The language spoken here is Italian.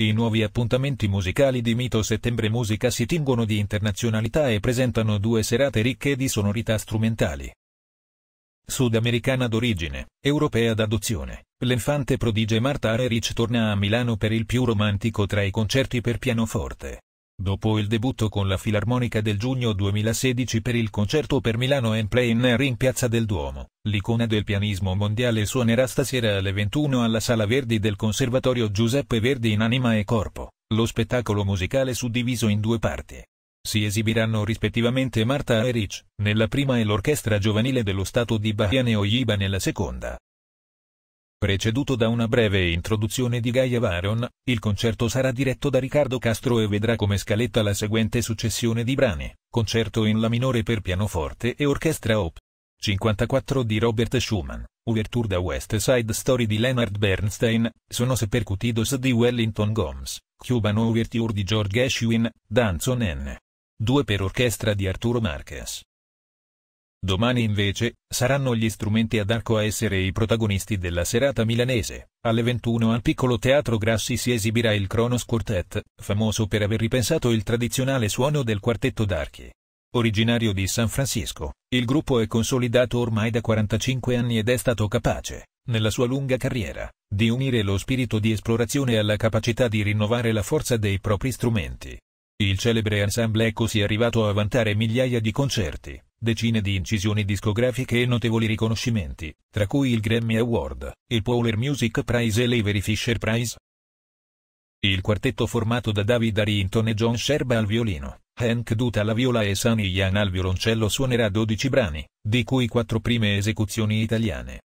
I nuovi appuntamenti musicali di Mito Settembre Musica si tingono di internazionalità e presentano due serate ricche di sonorità strumentali. Sudamericana d'origine, europea d'adozione, l'infante prodige Marta Arerich torna a Milano per il più romantico tra i concerti per pianoforte. Dopo il debutto con la Filarmonica del giugno 2016 per il concerto per Milano and Plain Air in Piazza del Duomo, l'icona del pianismo mondiale suonerà stasera alle 21 alla Sala Verdi del Conservatorio Giuseppe Verdi in Anima e Corpo, lo spettacolo musicale suddiviso in due parti. Si esibiranno rispettivamente Marta Erich, nella prima e l'Orchestra Giovanile dello Stato di Bahia Neoyiba nella seconda. Preceduto da una breve introduzione di Gaia Varon, il concerto sarà diretto da Riccardo Castro e vedrà come scaletta la seguente successione di brani, concerto in La minore per pianoforte e orchestra Op. 54 di Robert Schumann, Ouverture da West Side Story di Leonard Bernstein, Sono se percutidos di Wellington Gomes, Cuban Ouverture di George Ashwin, Danzon N. 2 per orchestra di Arturo Marquez. Domani invece, saranno gli strumenti ad arco a essere i protagonisti della serata milanese. Alle 21 al piccolo teatro Grassi si esibirà il Kronos Quartet, famoso per aver ripensato il tradizionale suono del quartetto d'archi. Originario di San Francisco, il gruppo è consolidato ormai da 45 anni ed è stato capace, nella sua lunga carriera, di unire lo spirito di esplorazione alla capacità di rinnovare la forza dei propri strumenti. Il celebre ensemble è così arrivato a vantare migliaia di concerti decine di incisioni discografiche e notevoli riconoscimenti, tra cui il Grammy Award, il Powler Music Prize e l'Avery Fisher Prize. Il quartetto formato da David Arrington e John Sherba al violino, Hank Dutta alla viola e Sunny Ian al violoncello suonerà 12 brani, di cui quattro prime esecuzioni italiane.